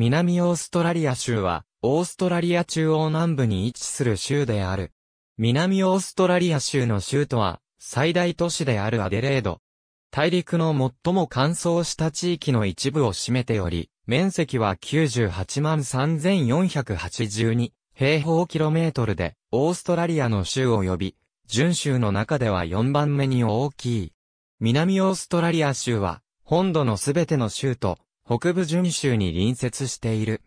南オーストラリア州は、オーストラリア中央南部に位置する州である。南オーストラリア州の州都は、最大都市であるアデレード。大陸の最も乾燥した地域の一部を占めており、面積は98万3482平方キロメートルで、オーストラリアの州及び、準州の中では4番目に大きい。南オーストラリア州は、本土のすべての州と、北部準州に隣接している。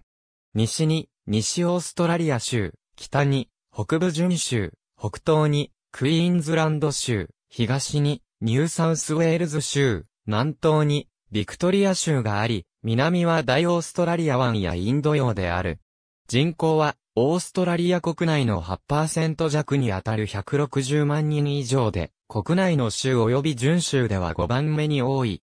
西に、西オーストラリア州、北に、北部準州、北東に、クイーンズランド州、東に、ニューサウスウェールズ州、南東に、ビクトリア州があり、南は大オーストラリア湾やインド洋である。人口は、オーストラリア国内の8%弱にあたる160万人以上で、国内の州及び準州では5番目に多い。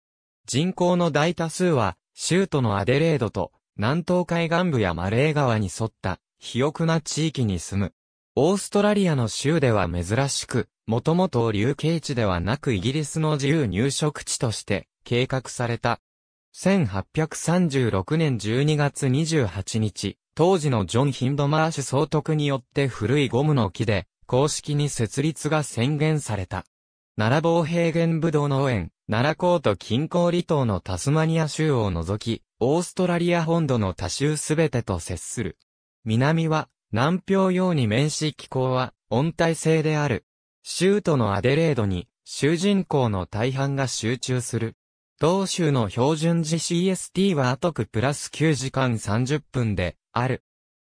人口の大多数は、州都のアデレードと南東海岸部やマレー川に沿った肥沃な地域に住む。オーストラリアの州では珍しく、もともと流刑地ではなくイギリスの自由入植地として計画された。1836年12月28日、当時のジョン・ヒンドマーシュ総督によって古いゴムの木で、公式に設立が宣言された。奈良防平原武道農園、奈良港と近郊離島のタスマニア州を除き、オーストラリア本土の多州すべてと接する。南は、南氷洋に面し気候は、温帯性である。州都のアデレードに、州人口の大半が集中する。同州の標準時 CST は後くプラス9時間30分で、ある。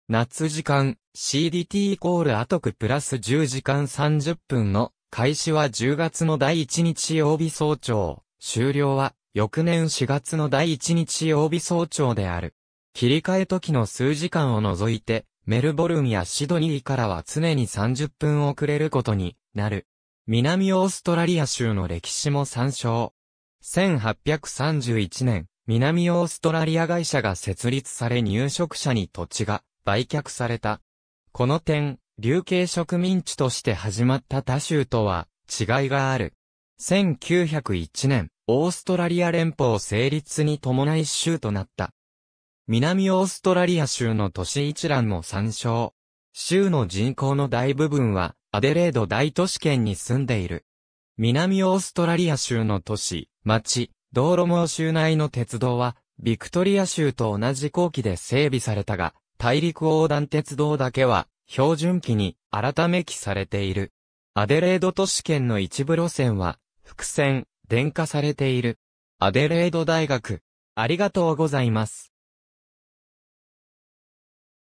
夏時間、CDT イコール後くプラス10時間30分の開始は10月の第1日曜日早朝、終了は翌年4月の第1日曜日早朝である。切り替え時の数時間を除いて、メルボルンやシドニーからは常に30分遅れることになる。南オーストラリア州の歴史も参照。1831年、南オーストラリア会社が設立され入植者に土地が売却された。この点、琉刑植民地として始まった他州とは違いがある。1901年、オーストラリア連邦成立に伴い州となった。南オーストラリア州の都市一覧も参照。州の人口の大部分は、アデレード大都市圏に住んでいる。南オーストラリア州の都市、町、道路網州内の鉄道は、ビクトリア州と同じ後期で整備されたが、大陸横断鉄道だけは、標準期に改め記されている。アデレード都市圏の一部路線は、伏線、電化されている。アデレード大学。ありがとうございます。